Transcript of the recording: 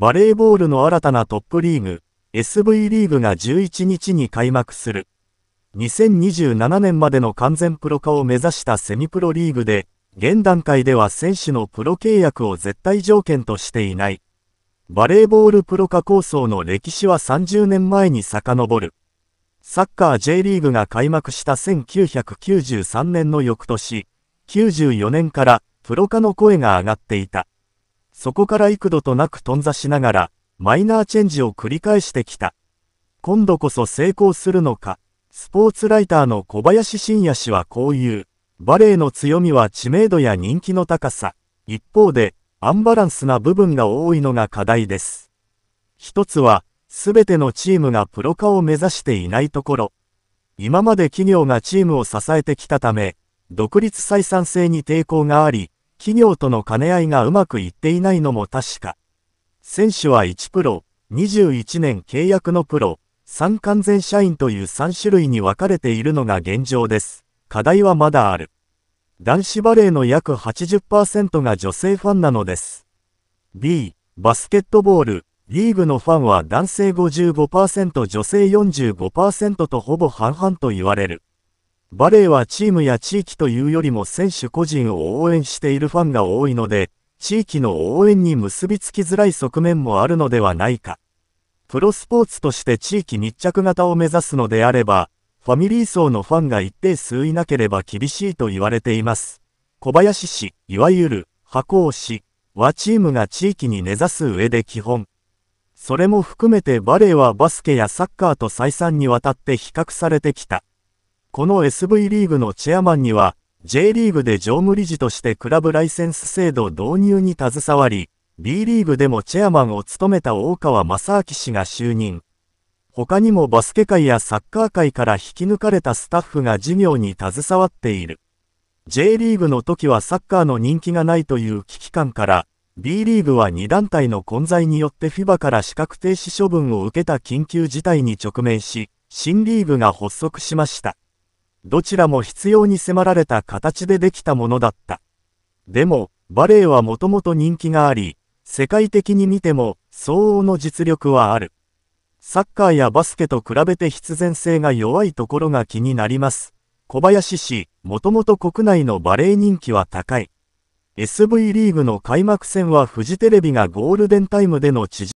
バレーボールの新たなトップリーグ、SV リーグが11日に開幕する。2027年までの完全プロ化を目指したセミプロリーグで、現段階では選手のプロ契約を絶対条件としていない。バレーボールプロ化構想の歴史は30年前に遡る。サッカー J リーグが開幕した1993年の翌年、94年からプロ化の声が上がっていた。そこから幾度となく頓挫しながら、マイナーチェンジを繰り返してきた。今度こそ成功するのか。スポーツライターの小林晋也氏はこう言う。バレエの強みは知名度や人気の高さ。一方で、アンバランスな部分が多いのが課題です。一つは、すべてのチームがプロ化を目指していないところ。今まで企業がチームを支えてきたため、独立採算性に抵抗があり、企業との兼ね合いがうまくいっていないのも確か。選手は1プロ、21年契約のプロ、3完全社員という3種類に分かれているのが現状です。課題はまだある。男子バレーの約80%が女性ファンなのです。B、バスケットボール、リーグのファンは男性55%女性45%とほぼ半々と言われる。バレーはチームや地域というよりも選手個人を応援しているファンが多いので、地域の応援に結びつきづらい側面もあるのではないか。プロスポーツとして地域密着型を目指すのであれば、ファミリー層のファンが一定数いなければ厳しいと言われています。小林市、いわゆる、箱尾市はチームが地域に根ざす上で基本。それも含めてバレーはバスケやサッカーと再三にわたって比較されてきた。この SV リーグのチェアマンには、J リーグで常務理事としてクラブライセンス制度導入に携わり、B リーグでもチェアマンを務めた大川正明氏が就任。他にもバスケ界やサッカー界から引き抜かれたスタッフが事業に携わっている。J リーグの時はサッカーの人気がないという危機感から、B リーグは2団体の混在によって FIBA から資格停止処分を受けた緊急事態に直面し、新リーグが発足しました。どちらも必要に迫られた形でできたものだった。でも、バレエはもともと人気があり、世界的に見ても相応の実力はある。サッカーやバスケと比べて必然性が弱いところが気になります。小林氏、もともと国内のバレエ人気は高い。SV リーグの開幕戦はフジテレビがゴールデンタイムでの地上